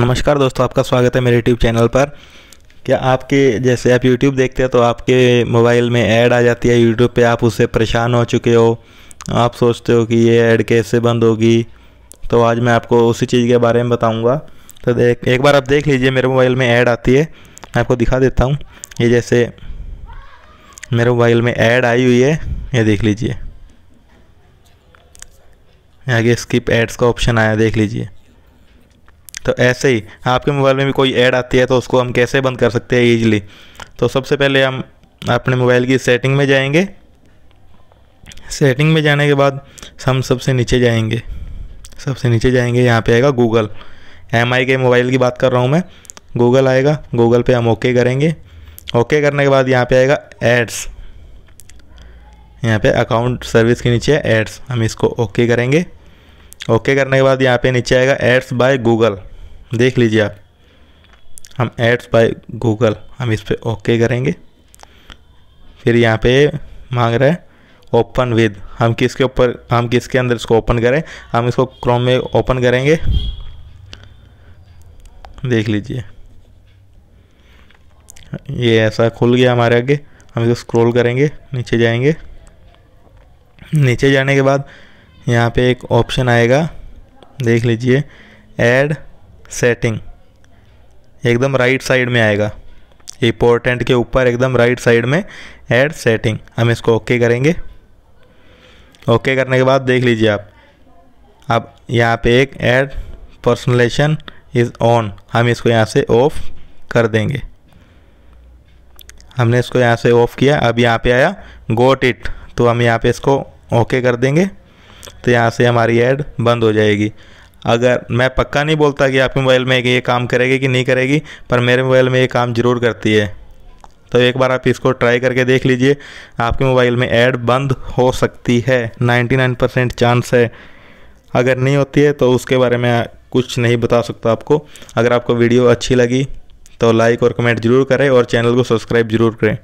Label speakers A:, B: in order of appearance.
A: नमस्कार दोस्तों आपका स्वागत है मेरे यूट्यूब चैनल पर क्या आपके जैसे आप यूट्यूब देखते हैं तो आपके मोबाइल में ऐड आ जाती है यूट्यूब पे आप उससे परेशान हो चुके हो आप सोचते हो कि ये ऐड कैसे बंद होगी तो आज मैं आपको उसी चीज़ के बारे में बताऊंगा तो देख एक बार आप देख लीजिए मेरे मोबाइल में ऐड आती है मैं आपको दिखा देता हूँ ये जैसे मेरे मोबाइल में ऐड आई हुई है ये देख लीजिए आगे स्किप एड्स का ऑप्शन आया देख लीजिए तो ऐसे ही आपके मोबाइल में भी कोई ऐड आती है तो उसको हम कैसे बंद कर सकते हैं ईजिली तो सबसे पहले हम अपने मोबाइल की सेटिंग में जाएंगे सेटिंग में जाने के बाद हम सबसे नीचे जाएंगे सबसे नीचे जाएंगे यहाँ पे आएगा गूगल एम के मोबाइल की बात कर रहा हूँ मैं गूगल आएगा गूगल पे हम ओके करेंगे ओके करने के बाद यहाँ पे आएगा एड्स यहाँ पे अकाउंट सर्विस के नीचे एड्स हम इसको ओके करेंगे ओके करने के बाद यहाँ पे नीचे आएगा एड्स बाय गूगल देख लीजिए आप हम एड्स बाय गूगल हम इस पर ओके करेंगे फिर यहाँ पे मांग रहा है ओपन विद हम किसके ऊपर हम किसके अंदर इसको ओपन करें हम इसको क्रोम में ओपन करेंगे देख लीजिए ये ऐसा खुल गया हमारे आगे हम इसको स्क्रॉल करेंगे नीचे जाएंगे नीचे जाने के बाद यहाँ पे एक ऑप्शन आएगा देख लीजिए ऐड सेटिंग एकदम राइट साइड में आएगा इम्पोर्टेंट के ऊपर एकदम राइट साइड में ऐड सेटिंग हम इसको ओके okay करेंगे ओके okay करने के बाद देख लीजिए आप अब यहाँ पे एक ऐड पर्सनलेशन इज़ ऑन हम इसको यहाँ से ऑफ कर देंगे हमने इसको यहाँ से ऑफ किया अब यहाँ पे आया गोट इट तो हम यहाँ पे इसको ओके okay कर देंगे तो यहाँ से हमारी ऐड बंद हो जाएगी अगर मैं पक्का नहीं बोलता कि आपके मोबाइल में ये काम करेगी कि नहीं करेगी पर मेरे मोबाइल में ये काम ज़रूर करती है तो एक बार आप इसको ट्राई करके देख लीजिए आपके मोबाइल में ऐड बंद हो सकती है 99 परसेंट चांस है अगर नहीं होती है तो उसके बारे में कुछ नहीं बता सकता आपको अगर आपको वीडियो अच्छी लगी तो लाइक और कमेंट ज़रूर करें और चैनल को सब्सक्राइब ज़रूर करें